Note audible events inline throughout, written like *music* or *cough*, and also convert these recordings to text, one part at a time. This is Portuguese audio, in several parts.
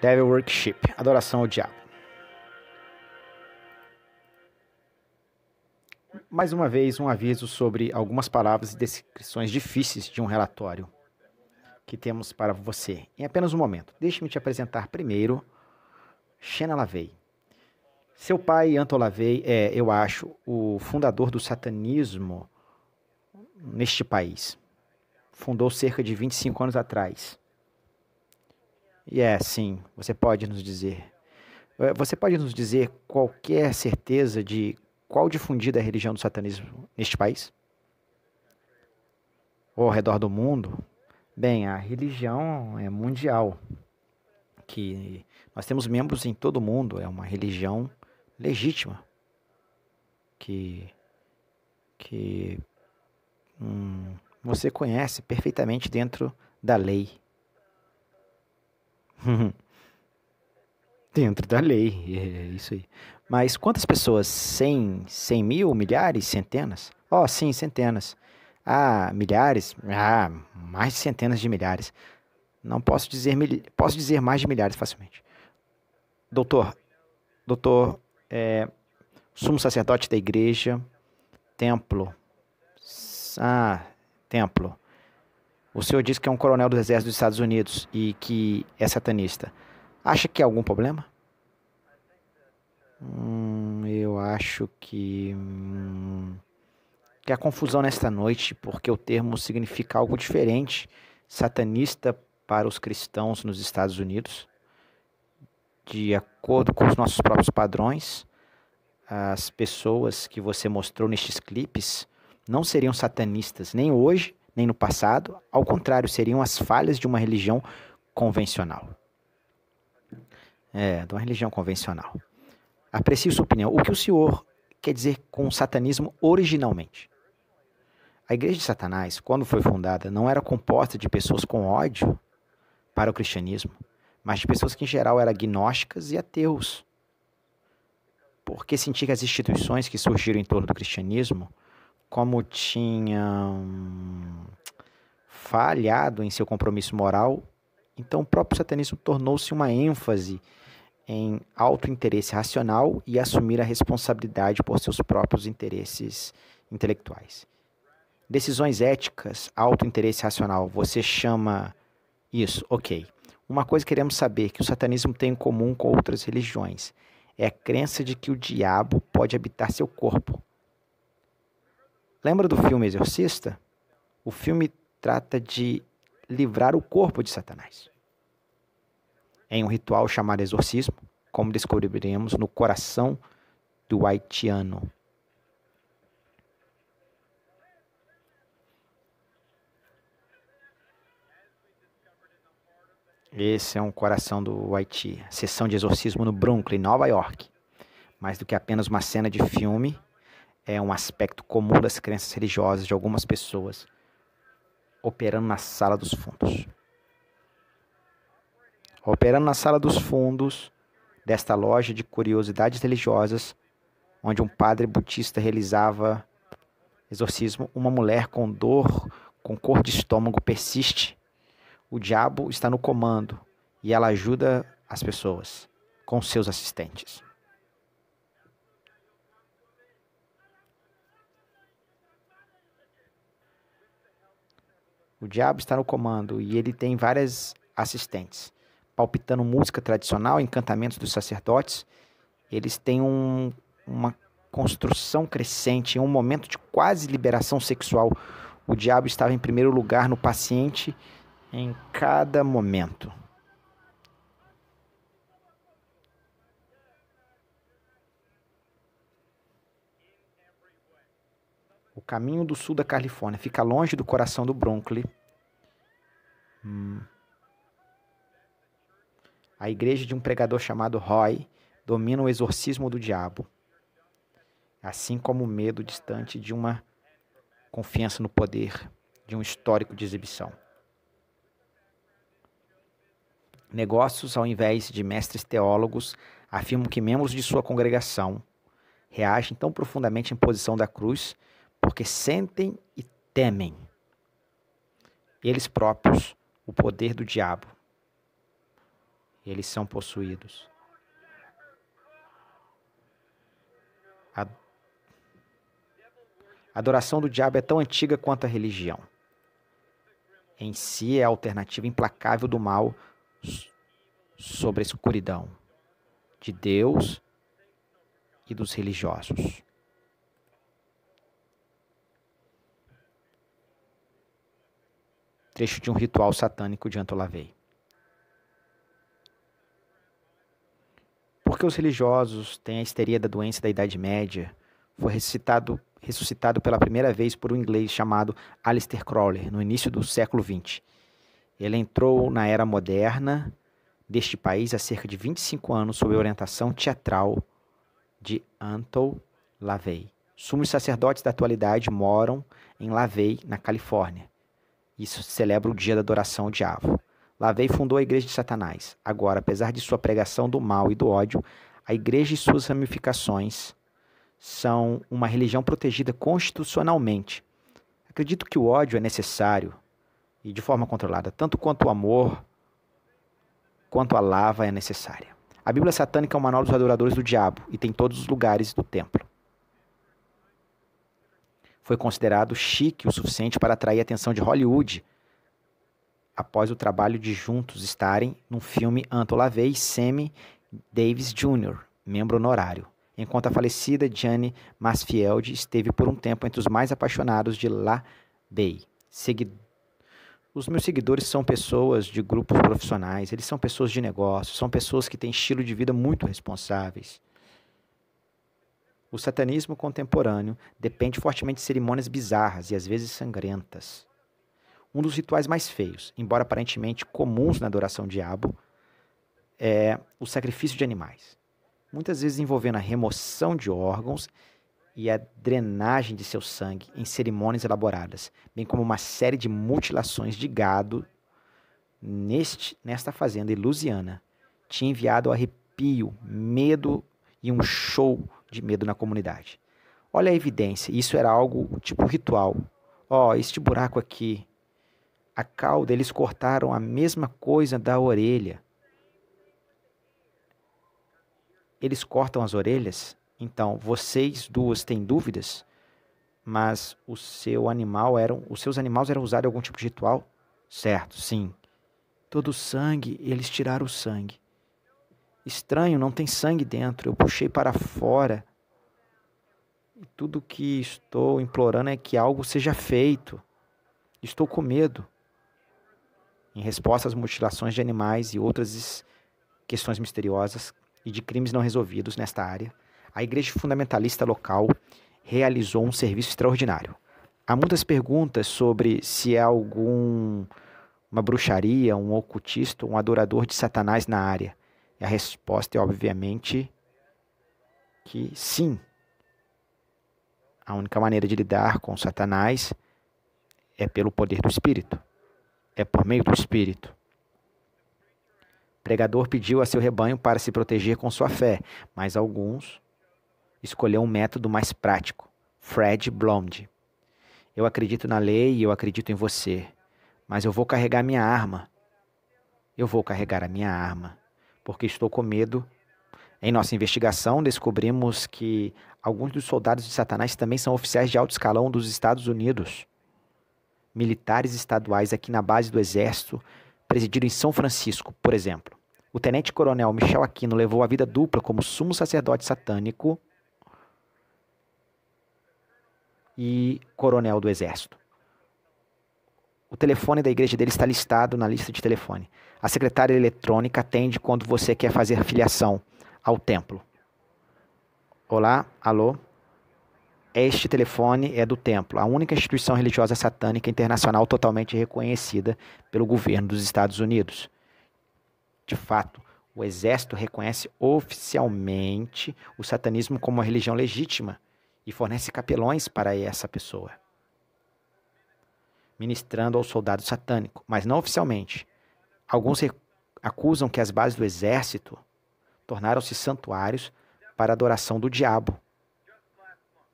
Devil Worship, adoração ao diabo. Mais uma vez, um aviso sobre algumas palavras e descrições difíceis de um relatório que temos para você. Em apenas um momento, deixe-me te apresentar primeiro Shena Lavey. Seu pai, Anton Lavey, é, eu acho, o fundador do satanismo neste país. Fundou cerca de 25 anos atrás. E é sim, você pode nos dizer. É, você pode nos dizer qualquer certeza de qual difundida é a religião do satanismo neste país? Ou ao redor do mundo? Bem, a religião é mundial. Que nós temos membros em todo o mundo, é uma religião legítima. Que que hum, você conhece perfeitamente dentro da lei. *laughs* Dentro da lei, é, é isso aí. Mas quantas pessoas? 100, 100 mil, milhares, centenas? oh, sim, centenas. Ah, milhares? Ah, mais de centenas de milhares. Não posso dizer, mil... posso dizer mais de milhares facilmente. Doutor, doutor, é, sumo sacerdote da igreja, templo. Ah, templo. O senhor diz que é um coronel do exército dos Estados Unidos e que é satanista. Acha que há é algum problema? Hum, eu acho que. Hum, que há confusão nesta noite, porque o termo significa algo diferente. Satanista para os cristãos nos Estados Unidos, de acordo com os nossos próprios padrões, as pessoas que você mostrou nestes clipes não seriam satanistas, nem hoje nem no passado, ao contrário, seriam as falhas de uma religião convencional. É, de uma religião convencional. Aprecio sua opinião. O que o senhor quer dizer com o satanismo originalmente? A Igreja de Satanás, quando foi fundada, não era composta de pessoas com ódio para o cristianismo, mas de pessoas que em geral eram agnósticas e ateus. Porque sentir que as instituições que surgiram em torno do cristianismo como tinha hum, falhado em seu compromisso moral, então o próprio satanismo tornou-se uma ênfase em alto interesse racional e assumir a responsabilidade por seus próprios interesses intelectuais. Decisões éticas, alto interesse racional, você chama isso, ok. Uma coisa queremos saber que o satanismo tem em comum com outras religiões é a crença de que o diabo pode habitar seu corpo, Lembra do filme Exorcista? O filme trata de livrar o corpo de Satanás. Em um ritual chamado exorcismo, como descobriremos no coração do haitiano. Esse é um coração do Haiti. Sessão de exorcismo no Brooklyn, Nova York. Mais do que apenas uma cena de filme, é um aspecto comum das crenças religiosas de algumas pessoas operando na sala dos fundos. Operando na sala dos fundos desta loja de curiosidades religiosas, onde um padre budista realizava exorcismo, uma mulher com dor, com cor de estômago persiste. O diabo está no comando e ela ajuda as pessoas com seus assistentes. O diabo está no comando e ele tem várias assistentes, palpitando música tradicional, encantamentos dos sacerdotes. Eles têm um, uma construção crescente, em um momento de quase liberação sexual. O diabo estava em primeiro lugar no paciente em cada momento. O caminho do sul da Califórnia fica longe do coração do Bronx. Hum. A igreja de um pregador chamado Roy domina o exorcismo do diabo, assim como o medo distante de uma confiança no poder de um histórico de exibição. Negócios, ao invés de mestres teólogos, afirmam que membros de sua congregação reagem tão profundamente em posição da cruz porque sentem e temem eles próprios o poder do diabo. Eles são possuídos. A adoração do diabo é tão antiga quanto a religião. Em si é a alternativa implacável do mal sobre a escuridão de Deus e dos religiosos. trecho de um ritual satânico de Antolavei. Porque os religiosos têm a histeria da doença da Idade Média, foi ressuscitado, ressuscitado pela primeira vez por um inglês chamado Alistair Crowley, no início do século XX. Ele entrou na era moderna deste país há cerca de 25 anos sob a orientação teatral de Anton LaVey. Sumos sacerdotes da atualidade moram em LaVey, na Califórnia e celebra o dia da adoração ao diabo. Lavei fundou a Igreja de Satanás. Agora, apesar de sua pregação do mal e do ódio, a Igreja e suas ramificações são uma religião protegida constitucionalmente. Acredito que o ódio é necessário e de forma controlada, tanto quanto o amor quanto a lava é necessária. A Bíblia satânica é o manual dos adoradores do diabo e tem todos os lugares do templo foi considerado chique o suficiente para atrair a atenção de Hollywood após o trabalho de juntos estarem no filme Anto LaVey e Sammy Davis Jr., membro honorário, enquanto a falecida Jane Masfield esteve por um tempo entre os mais apaixonados de La Bay. Segui... Os meus seguidores são pessoas de grupos profissionais, eles são pessoas de negócio, são pessoas que têm estilo de vida muito responsáveis. O satanismo contemporâneo depende fortemente de cerimônias bizarras e às vezes sangrentas. Um dos rituais mais feios, embora aparentemente comuns na adoração ao diabo, é o sacrifício de animais, muitas vezes envolvendo a remoção de órgãos e a drenagem de seu sangue em cerimônias elaboradas, bem como uma série de mutilações de gado neste, nesta fazenda ilusiana. Tinha enviado arrepio, medo e um show de medo na comunidade. Olha a evidência, isso era algo tipo ritual. Ó, oh, este buraco aqui, a cauda, eles cortaram a mesma coisa da orelha. Eles cortam as orelhas? Então, vocês duas têm dúvidas? Mas o seu animal eram, os seus animais eram usados em algum tipo de ritual? Certo, sim. Todo o sangue, eles tiraram o sangue. Estranho, não tem sangue dentro. Eu puxei para fora. E tudo que estou implorando é que algo seja feito. Estou com medo. Em resposta às mutilações de animais e outras questões misteriosas e de crimes não resolvidos nesta área, a igreja fundamentalista local realizou um serviço extraordinário. Há muitas perguntas sobre se é algum uma bruxaria, um ocultista, um adorador de Satanás na área. E a resposta é obviamente que sim. A única maneira de lidar com Satanás é pelo poder do Espírito, é por meio do Espírito. O pregador pediu a seu rebanho para se proteger com sua fé, mas alguns escolheram um método mais prático, Fred Blonde. Eu acredito na lei e eu acredito em você, mas eu vou carregar minha arma. Eu vou carregar a minha arma porque estou com medo. Em nossa investigação, descobrimos que alguns dos soldados de Satanás também são oficiais de alto escalão dos Estados Unidos. Militares estaduais aqui na base do Exército, presidido em São Francisco, por exemplo. O tenente-coronel Michel Aquino levou a vida dupla como sumo sacerdote satânico e coronel do Exército. O telefone da igreja dele está listado na lista de telefone. A secretária eletrônica atende quando você quer fazer filiação ao templo. Olá, alô. Este telefone é do templo, a única instituição religiosa satânica internacional totalmente reconhecida pelo governo dos Estados Unidos. De fato, o exército reconhece oficialmente o satanismo como uma religião legítima e fornece capelões para essa pessoa ministrando ao soldado satânico, mas não oficialmente. Alguns acusam que as bases do exército tornaram-se santuários para adoração do diabo.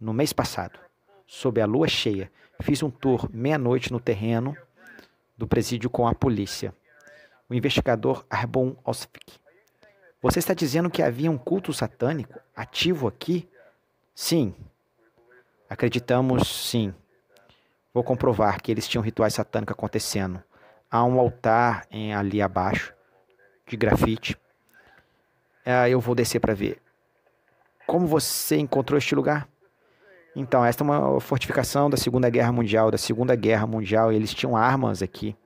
No mês passado, sob a lua cheia, fiz um tour meia-noite no terreno do presídio com a polícia. O investigador Arbon Osvik. Você está dizendo que havia um culto satânico ativo aqui? Sim. Acreditamos, sim. Vou comprovar que eles tinham rituais satânicos acontecendo. Há um altar em, ali abaixo, de grafite. Ah, eu vou descer para ver. Como você encontrou este lugar? Então, esta é uma fortificação da Segunda Guerra Mundial. Da Segunda Guerra Mundial, eles tinham armas aqui.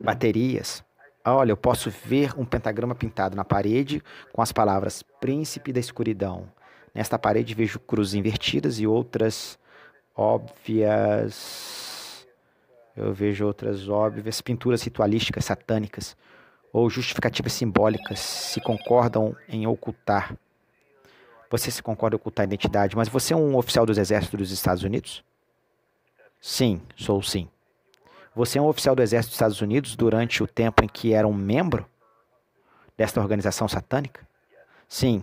Baterias. Ah, olha, eu posso ver um pentagrama pintado na parede com as palavras Príncipe da Escuridão. Nesta parede vejo cruzes invertidas e outras óbvias. Eu vejo outras óbvias pinturas ritualísticas satânicas ou justificativas simbólicas se concordam em ocultar. Você se concorda em ocultar a identidade, mas você é um oficial dos exércitos dos Estados Unidos? Sim, sou sim. Você é um oficial do exército dos Estados Unidos durante o tempo em que era um membro desta organização satânica? Sim.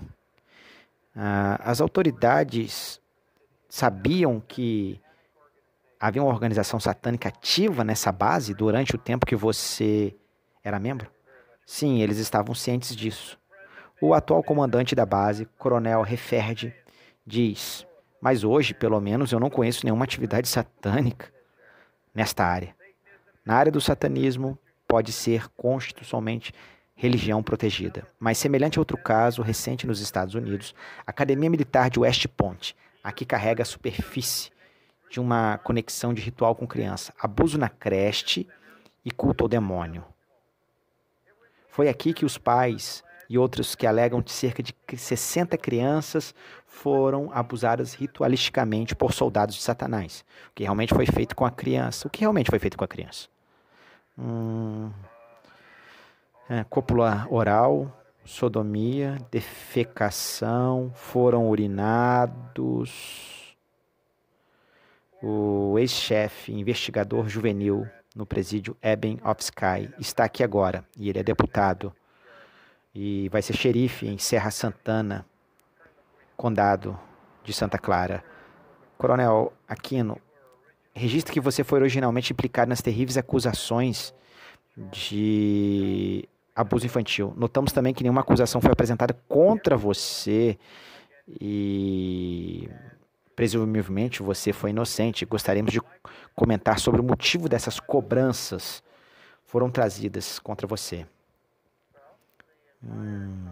Ah, as autoridades sabiam que havia uma organização satânica ativa nessa base durante o tempo que você era membro? Sim, eles estavam cientes disso. O atual comandante da base, Coronel Referde, diz: Mas hoje, pelo menos, eu não conheço nenhuma atividade satânica nesta área. Na área do satanismo, pode ser constitucionalmente religião protegida. Mas, semelhante a outro caso recente nos Estados Unidos, a Academia Militar de West Point aqui carrega a superfície de uma conexão de ritual com criança, abuso na creche e culto ao demônio. Foi aqui que os pais e outros que alegam que cerca de 60 crianças foram abusadas ritualisticamente por soldados de Satanás. O que realmente foi feito com a criança? O que realmente foi feito com a criança? Hum, é, oral, sodomia, defecação, foram urinados. O ex-chefe investigador juvenil no presídio Eben Opsky está aqui agora e ele é deputado e vai ser xerife em Serra Santana, condado de Santa Clara. Coronel Aquino, registro que você foi originalmente implicado nas terríveis acusações de abuso infantil. Notamos também que nenhuma acusação foi apresentada contra você e presumivelmente você foi inocente. Gostaríamos de comentar sobre o motivo dessas cobranças foram trazidas contra você. Hum,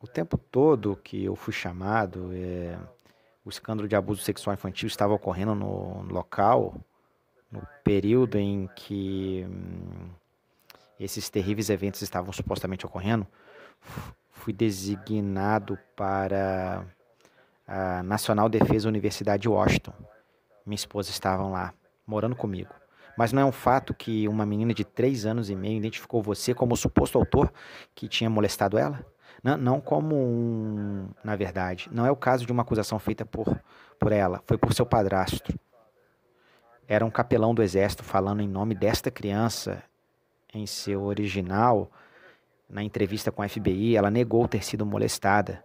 o tempo todo que eu fui chamado, é, o escândalo de abuso sexual infantil estava ocorrendo no, no local, no período em que hum, esses terríveis eventos estavam supostamente ocorrendo, fui designado para a Nacional Defesa Universidade de Washington. Minha esposa estava lá, morando comigo. Mas não é um fato que uma menina de três anos e meio identificou você como o suposto autor que tinha molestado ela? Não, não como um, na verdade, não é o caso de uma acusação feita por, por ela, foi por seu padrasto. Era um capelão do exército falando em nome desta criança em seu original, na entrevista com a FBI, ela negou ter sido molestada.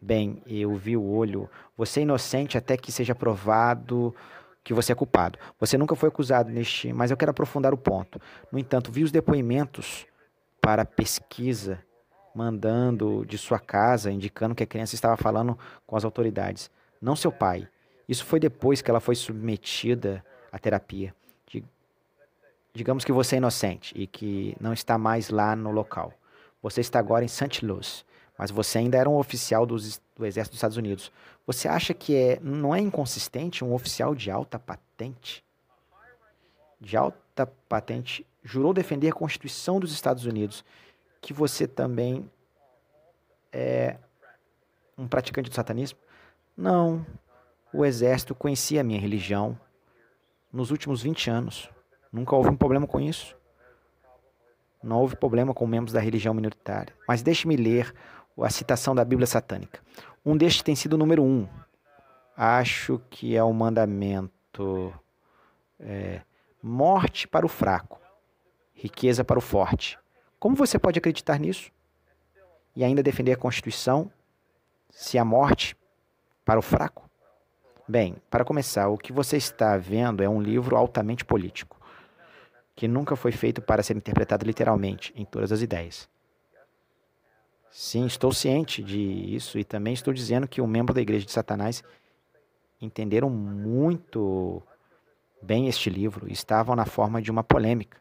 Bem, eu vi o olho. Você é inocente até que seja provado que você é culpado. Você nunca foi acusado neste, mas eu quero aprofundar o ponto. No entanto, vi os depoimentos para pesquisa mandando de sua casa, indicando que a criança estava falando com as autoridades, não seu pai. Isso foi depois que ela foi submetida à terapia. Digamos que você é inocente e que não está mais lá no local. Você está agora em Saint Louis, mas você ainda era um oficial dos, do Exército dos Estados Unidos. Você acha que é, não é inconsistente um oficial de alta patente? De alta patente, jurou defender a Constituição dos Estados Unidos, que você também é um praticante do satanismo? Não. O exército conhecia a minha religião nos últimos 20 anos. Nunca houve um problema com isso. Não houve problema com membros da religião minoritária. Mas deixe-me ler a citação da Bíblia satânica. Um destes tem sido o número um. Acho que é o um mandamento. É, morte para o fraco, riqueza para o forte. Como você pode acreditar nisso? E ainda defender a Constituição se a morte para o fraco? Bem, para começar, o que você está vendo é um livro altamente político que nunca foi feito para ser interpretado literalmente em todas as ideias. Sim, estou ciente de isso e também estou dizendo que um membro da igreja de Satanás entenderam muito bem este livro e estavam na forma de uma polêmica.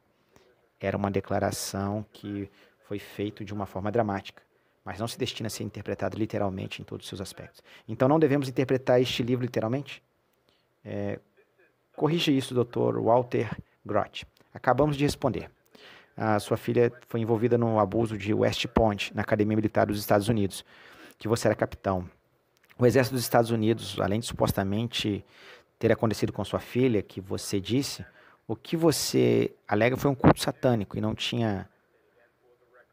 Era uma declaração que foi feita de uma forma dramática mas não se destina a ser interpretado literalmente em todos os seus aspectos. Então não devemos interpretar este livro literalmente? É, corrija isso, Dr. Walter Grott. Acabamos de responder. A sua filha foi envolvida no abuso de West Point, na Academia Militar dos Estados Unidos, que você era capitão. O exército dos Estados Unidos, além de supostamente ter acontecido com sua filha, que você disse, o que você alega foi um culto satânico e não tinha.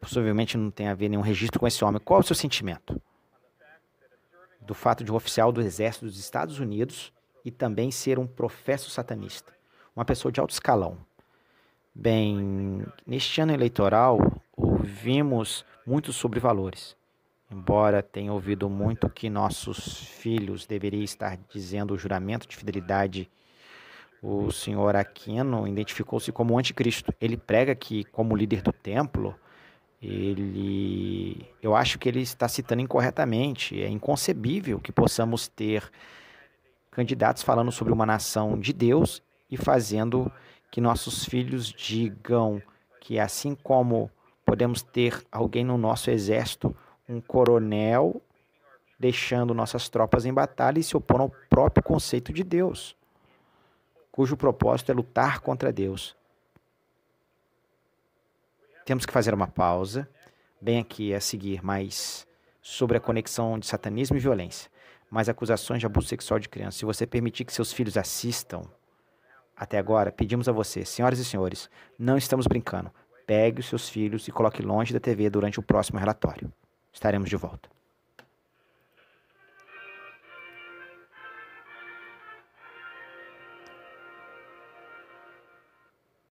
Possivelmente não tem a ver nenhum registro com esse homem. Qual é o seu sentimento? Do fato de um oficial do exército dos Estados Unidos e também ser um professo satanista, uma pessoa de alto escalão. Bem, neste ano eleitoral ouvimos muito sobre valores. Embora tenha ouvido muito que nossos filhos deveriam estar dizendo o juramento de fidelidade, o senhor Aquino identificou-se como anticristo. Ele prega que, como líder do templo, ele eu acho que ele está citando incorretamente. É inconcebível que possamos ter candidatos falando sobre uma nação de Deus e fazendo que nossos filhos digam que, assim como podemos ter alguém no nosso exército, um coronel, deixando nossas tropas em batalha e se opor ao próprio conceito de Deus, cujo propósito é lutar contra Deus. Temos que fazer uma pausa, bem aqui a seguir, mais sobre a conexão de satanismo e violência mais acusações de abuso sexual de criança Se você permitir que seus filhos assistam, até agora, pedimos a você, senhoras e senhores, não estamos brincando. Pegue os seus filhos e coloque longe da TV durante o próximo relatório. Estaremos de volta.